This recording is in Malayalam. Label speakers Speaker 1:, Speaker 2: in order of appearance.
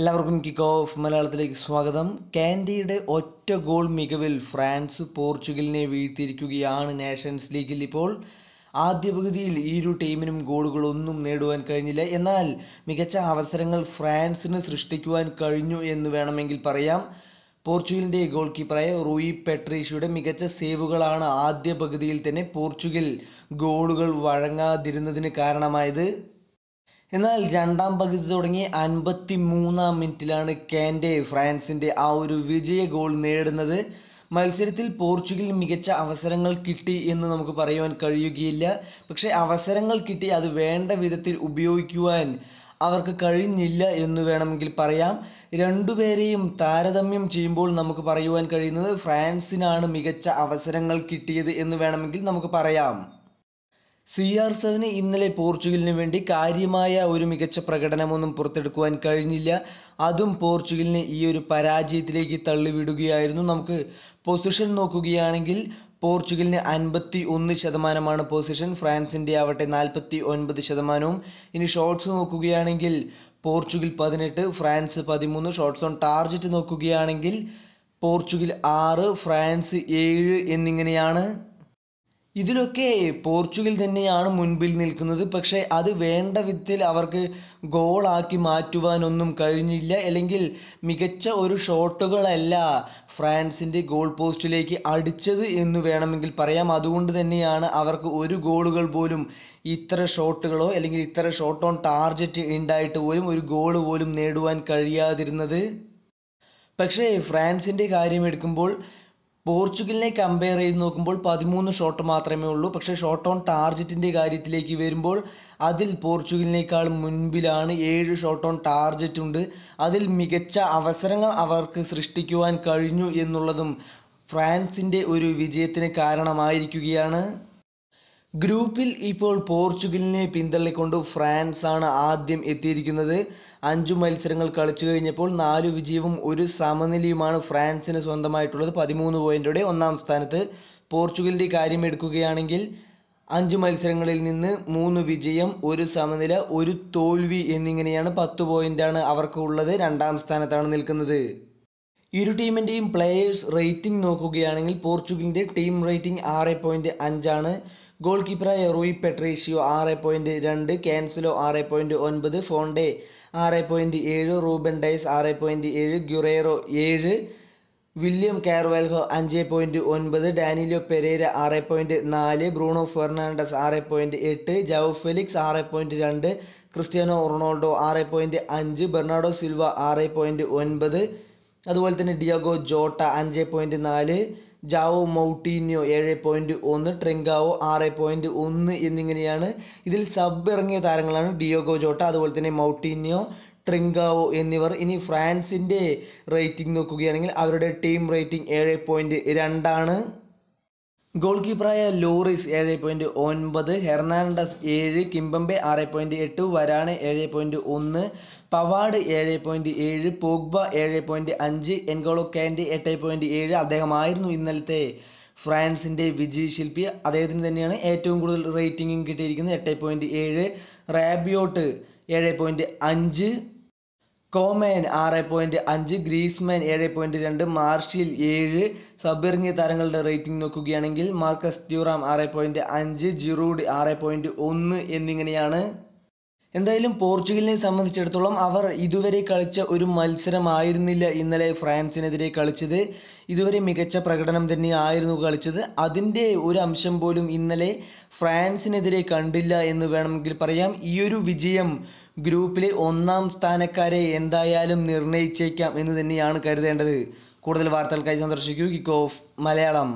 Speaker 1: എല്ലാവർക്കും കിക്ക് ഓഫ് മലയാളത്തിലേക്ക് സ്വാഗതം കാൻഡിയുടെ ഒറ്റ ഗോൾ മികവിൽ ഫ്രാൻസ് പോർച്ചുഗലിനെ വീഴ്ത്തിയിരിക്കുകയാണ് നേഷൻസ് ലീഗിൽ ഇപ്പോൾ ആദ്യ പകുതിയിൽ ഈ ഇരു ടീമിനും ഗോളുകളൊന്നും നേടുവാൻ കഴിഞ്ഞില്ല എന്നാൽ മികച്ച അവസരങ്ങൾ ഫ്രാൻസിന് സൃഷ്ടിക്കുവാൻ കഴിഞ്ഞു എന്ന് വേണമെങ്കിൽ പറയാം പോർച്ചുഗലിൻ്റെ ഗോൾ കീപ്പറായ റൂയി പെട്രീഷയുടെ മികച്ച സേവുകളാണ് ആദ്യ പകുതിയിൽ തന്നെ പോർച്ചുഗൽ ഗോളുകൾ വഴങ്ങാതിരുന്നതിന് കാരണമായത് എന്നാൽ രണ്ടാം പകുതി തുടങ്ങി അൻപത്തി മൂന്നാം മിനിറ്റിലാണ് കാൻഡെ ഫ്രാൻസിൻ്റെ ആ ഒരു വിജയ ഗോൾ നേടുന്നത് മത്സരത്തിൽ പോർച്ചുഗൽ മികച്ച അവസരങ്ങൾ കിട്ടി എന്ന് നമുക്ക് പറയുവാൻ കഴിയുകയില്ല പക്ഷേ അവസരങ്ങൾ കിട്ടി അത് വേണ്ട വിധത്തിൽ ഉപയോഗിക്കുവാൻ അവർക്ക് കഴിഞ്ഞില്ല എന്ന് വേണമെങ്കിൽ പറയാം രണ്ടുപേരെയും താരതമ്യം ചെയ്യുമ്പോൾ നമുക്ക് പറയുവാൻ കഴിയുന്നത് ഫ്രാൻസിനാണ് മികച്ച അവസരങ്ങൾ കിട്ടിയത് എന്ന് വേണമെങ്കിൽ നമുക്ക് പറയാം സി ആർ സെവന് ഇന്നലെ പോർച്ചുഗലിന് വേണ്ടി കാര്യമായ ഒരു മികച്ച പ്രകടനമൊന്നും പുറത്തെടുക്കുവാൻ കഴിഞ്ഞില്ല അതും പോർച്ചുഗലിനെ ഈ ഒരു പരാജയത്തിലേക്ക് തള്ളിവിടുകയായിരുന്നു നമുക്ക് പൊസിഷൻ നോക്കുകയാണെങ്കിൽ പോർച്ചുഗലിന് അൻപത്തി ഒന്ന് ശതമാനമാണ് പൊസിഷൻ ഫ്രാൻസിൻ്റെ ആവട്ടെ നാൽപ്പത്തി ഒൻപത് ശതമാനവും ഇനി ഷോട്ട്സ് നോക്കുകയാണെങ്കിൽ പോർച്ചുഗൽ പതിനെട്ട് ഫ്രാൻസ് പതിമൂന്ന് ഷോട്ട്സ് ഓൺ ടാർജറ്റ് നോക്കുകയാണെങ്കിൽ പോർച്ചുഗൽ ആറ് ഫ്രാൻസ് ഏഴ് എന്നിങ്ങനെയാണ് ഇതിലൊക്കെ പോർച്ചുഗൽ തന്നെയാണ് മുൻപിൽ നിൽക്കുന്നത് പക്ഷേ അത് വേണ്ട വിധത്തിൽ അവർക്ക് ഗോളാക്കി മാറ്റുവാനൊന്നും കഴിഞ്ഞില്ല അല്ലെങ്കിൽ മികച്ച ഒരു ഷോട്ടുകളല്ല ഫ്രാൻസിൻ്റെ ഗോൾ പോസ്റ്റിലേക്ക് അടിച്ചത് എന്ന് വേണമെങ്കിൽ പറയാം അതുകൊണ്ട് തന്നെയാണ് അവർക്ക് ഒരു ഗോളുകൾ പോലും ഇത്ര ഷോട്ടുകളോ അല്ലെങ്കിൽ ഇത്ര ഷോട്ട് ഓൺ ടാർജറ്റ് ഉണ്ടായിട്ട് പോലും ഒരു ഗോൾ പോലും നേടുവാൻ കഴിയാതിരുന്നത് പക്ഷേ ഫ്രാൻസിൻ്റെ കാര്യം എടുക്കുമ്പോൾ പോർച്ചുഗലിനെ കമ്പയർ ചെയ്ത് നോക്കുമ്പോൾ പതിമൂന്ന് ഷോട്ട് മാത്രമേ ഉള്ളൂ പക്ഷേ ഷോട്ട് ഓൺ ടാർജറ്റിൻ്റെ കാര്യത്തിലേക്ക് വരുമ്പോൾ അതിൽ പോർച്ചുഗലിനേക്കാൾ മുൻപിലാണ് ഏഴ് ഷോട്ട് ഓൺ ടാർജറ്റ് ഉണ്ട് അതിൽ മികച്ച അവസരങ്ങൾ അവർക്ക് സൃഷ്ടിക്കുവാൻ കഴിഞ്ഞു എന്നുള്ളതും ഫ്രാൻസിൻ്റെ ഒരു വിജയത്തിന് കാരണമായിരിക്കുകയാണ് ഗ്രൂപ്പിൽ ഇപ്പോൾ പോർച്ചുഗലിനെ പിന്തള്ളിക്കൊണ്ട് ഫ്രാൻസ് ആണ് ആദ്യം എത്തിയിരിക്കുന്നത് അഞ്ചു മത്സരങ്ങൾ കളിച്ചു കഴിഞ്ഞപ്പോൾ നാല് വിജയവും ഒരു സമനിലയുമാണ് ഫ്രാൻസിന് സ്വന്തമായിട്ടുള്ളത് പതിമൂന്ന് പോയിൻറ്റോടെ ഒന്നാം സ്ഥാനത്ത് പോർച്ചുഗലിൻ്റെ കാര്യം എടുക്കുകയാണെങ്കിൽ അഞ്ച് മത്സരങ്ങളിൽ നിന്ന് മൂന്ന് വിജയം ഒരു സമനില ഒരു തോൽവി എന്നിങ്ങനെയാണ് പത്ത് അവർക്ക് അവർക്കുള്ളത് രണ്ടാം സ്ഥാനത്താണ് നിൽക്കുന്നത് ഇരു ടീമിൻ്റെയും പ്ലേയേഴ്സ് റേറ്റിംഗ് നോക്കുകയാണെങ്കിൽ പോർച്ചുഗലിൻ്റെ ടീം റേറ്റിംഗ് ആറ് പോയിൻറ്റ് അഞ്ചാണ് ഗോൾ കീപ്പറായ റൂയി പെട്രീഷ്യോ ആറ് പോയിന്റ് രണ്ട് കാൻസലോ ആറ് പോയിന്റ് ഒൻപത് ഫോണ്ടെ ആറ് പോയിന്റ് ഏഴ് റൂബൻ ഡൈസ് ആറ് പോയിന്റ് ഏഴ് ഗ്യുറേറോ ഏഴ് വില്യം കാർവാൽഹോ അഞ്ച് പോയിന്റ് ഒൻപത് ഡാനിലോ പെരേര ആറ് പോയിന്റ് നാല് ബ്രൂണോ ഫെർണാണ്ടസ് ആറ് പോയിന്റ് എട്ട് ജൗ ഫെലിക്സ് ആറ് പോയിന്റ് രണ്ട് ക്രിസ്ത്യാനോ റൊണാൾഡോ ആറ് പോയിന്റ് അഞ്ച് ബെർണാഡോ സിൽവ ആറ് പോയിന്റ് ഒൻപത് അതുപോലെ തന്നെ ഡിയാഗോ ജോട്ട അഞ്ച് പോയിന്റ് നാല് ജാവോ മൗട്ടീന്യോ ഏഴ് പോയിൻറ്റ് ഒന്ന് ട്രിങ്കാവോ ആറ് പോയിൻറ്റ് ഒന്ന് എന്നിങ്ങനെയാണ് ഇതിൽ സബ് ഇറങ്ങിയ താരങ്ങളാണ് ഡിയോഗോ ജോട്ട അതുപോലെ തന്നെ മൗട്ടീന്യോ ട്രിങ്കാവോ എന്നിവർ ഇനി ഫ്രാൻസിൻ്റെ റേറ്റിംഗ് നോക്കുകയാണെങ്കിൽ അവരുടെ ടീം റേറ്റിംഗ് ഏഴ് പോയിൻറ്റ് രണ്ടാണ് ഗോൾ കീപ്പറായ ലോറിസ് ഏഴ് പോയിന്റ് ഒൻപത് ഹെർണാണ്ടസ് ഏഴ് കിംബംബെ ആറ് പോയിന്റ് എട്ട് വരാണ് ഏഴ് പോയിന്റ് ഒന്ന് പവാഡ് ഏഴ് പോയിന്റ് ഏഴ് പോഗ്ബ ഏഴ് പോയിന്റ് അഞ്ച് എൻഗോളോ കാൻഡി എട്ട് പോയിന്റ് ഏഴ് അദ്ദേഹമായിരുന്നു ഇന്നലത്തെ ഫ്രാൻസിൻ്റെ വിജയ ശില്പി അദ്ദേഹത്തിന് തന്നെയാണ് ഏറ്റവും കൂടുതൽ റേറ്റിംഗും കിട്ടിയിരിക്കുന്നത് എട്ട് പോയിന്റ് ഏഴ് റാബിയോട്ട് ഏഴ് പോയിന്റ് അഞ്ച് കോമേൻ ആറ് പോയിന്റ് അഞ്ച് ഗ്രീസ്മാൻ ഏഴ് പോയിന്റ് രണ്ട് മാർഷിൽ ഏഴ് സബിർ എന്നീ താരങ്ങളുടെ റേറ്റിംഗ് നോക്കുകയാണെങ്കിൽ മാർക്കസ് ഡ്യൂറാം ആറ് പോയിന്റ് അഞ്ച് ജിറൂഡ് ആറ് പോയിന്റ് ഒന്ന് എന്നിങ്ങനെയാണ് എന്തായാലും പോർച്ചുഗലിനെ സംബന്ധിച്ചിടത്തോളം അവർ ഇതുവരെ കളിച്ച ഒരു മത്സരമായിരുന്നില്ല ഇന്നലെ ഫ്രാൻസിനെതിരെ കളിച്ചത് ഇതുവരെ മികച്ച പ്രകടനം തന്നെ ആയിരുന്നു കളിച്ചത് അതിൻ്റെ ഒരു അംശം പോലും ഇന്നലെ ഫ്രാൻസിനെതിരെ കണ്ടില്ല എന്ന് വേണമെങ്കിൽ പറയാം ഈയൊരു വിജയം ഗ്രൂപ്പിലെ ഒന്നാം സ്ഥാനക്കാരെ എന്തായാലും നിർണയിച്ചേക്കാം എന്ന് തന്നെയാണ് കരുതേണ്ടത് കൂടുതൽ വാർത്തകൾക്കായി സന്ദർശിക്കൂ കിക്ക് ഓഫ് മലയാളം